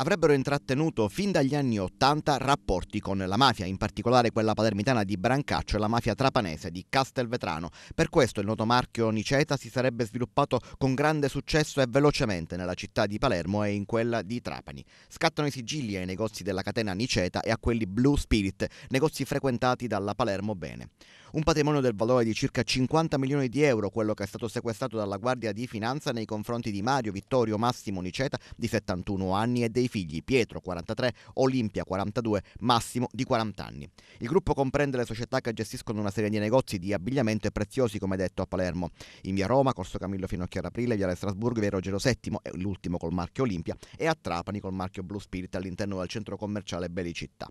avrebbero intrattenuto fin dagli anni Ottanta rapporti con la mafia, in particolare quella palermitana di Brancaccio e la mafia trapanese di Castelvetrano. Per questo il noto marchio Niceta si sarebbe sviluppato con grande successo e velocemente nella città di Palermo e in quella di Trapani. Scattano i sigilli ai negozi della catena Niceta e a quelli Blue Spirit, negozi frequentati dalla Palermo Bene. Un patrimonio del valore di circa 50 milioni di euro, quello che è stato sequestrato dalla Guardia di Finanza nei confronti di Mario Vittorio Massimo Niceta, di 71 anni, e dei figli Pietro, 43, Olimpia, 42, Massimo, di 40 anni. Il gruppo comprende le società che gestiscono una serie di negozi di abbigliamento e preziosi, come detto, a Palermo, in via Roma, Corso Camillo fino a Chiaraprile, Viale Strasburgo, via Rogero VII, e l'ultimo col marchio Olimpia, e a Trapani col marchio Blue Spirit all'interno del centro commerciale Belicittà.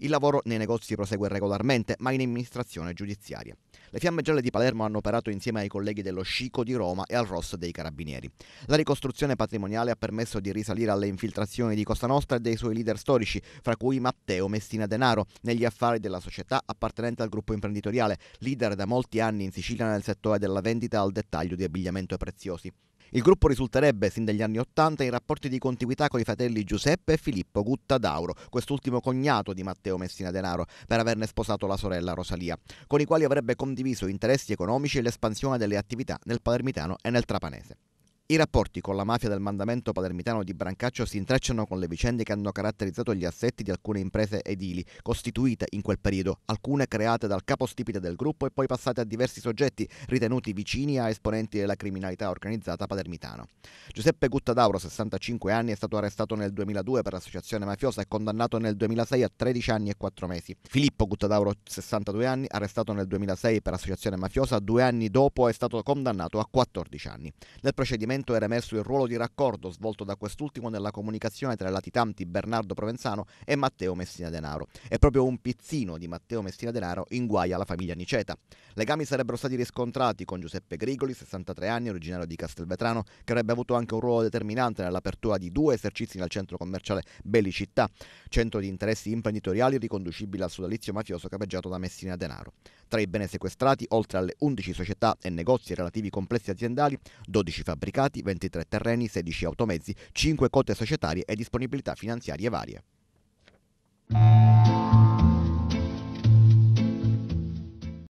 Il lavoro nei negozi prosegue regolarmente, ma in amministrazione giudiziaria giudiziaria. Le fiamme gialle di Palermo hanno operato insieme ai colleghi dello Scico di Roma e al Rosso dei Carabinieri. La ricostruzione patrimoniale ha permesso di risalire alle infiltrazioni di Costa Nostra e dei suoi leader storici, fra cui Matteo Messina Denaro, negli affari della società appartenente al gruppo imprenditoriale, leader da molti anni in Sicilia nel settore della vendita al dettaglio di abbigliamento preziosi. Il gruppo risulterebbe sin dagli anni Ottanta in rapporti di contiguità con i fratelli Giuseppe e Filippo Gutta d'Auro, quest'ultimo cognato di Matteo Messina Denaro, per averne sposato la sorella Rosalia, con i quali avrebbe condiviso interessi economici e l'espansione delle attività nel palermitano e nel trapanese. I rapporti con la mafia del mandamento palermitano di Brancaccio si intrecciano con le vicende che hanno caratterizzato gli assetti di alcune imprese edili, costituite in quel periodo, alcune create dal capostipite del gruppo e poi passate a diversi soggetti ritenuti vicini a esponenti della criminalità organizzata palermitano. Giuseppe Guttadauro, 65 anni, è stato arrestato nel 2002 per associazione mafiosa e condannato nel 2006 a 13 anni e 4 mesi. Filippo Guttadauro, 62 anni, arrestato nel 2006 per associazione mafiosa, due anni dopo è stato condannato a 14 anni. Nel procedimento Parlamento era emerso il ruolo di raccordo svolto da quest'ultimo nella comunicazione tra i latitanti Bernardo Provenzano e Matteo Messina Denaro. È proprio un pizzino di Matteo Messina Denaro in guai alla famiglia Niceta. Legami sarebbero stati riscontrati con Giuseppe Grigoli, 63 anni, originario di Castelvetrano, che avrebbe avuto anche un ruolo determinante nell'apertura di due esercizi nel centro commerciale Bellicità, centro di interessi imprenditoriali riconducibile al sodalizio mafioso capeggiato da Messina Denaro. Tra i beni sequestrati, oltre alle 11 società e negozi relativi complessi aziendali, 12 fabbricati, sequestrati, 23 terreni, 16 automezzi, 5 quote societarie e disponibilità finanziarie varie.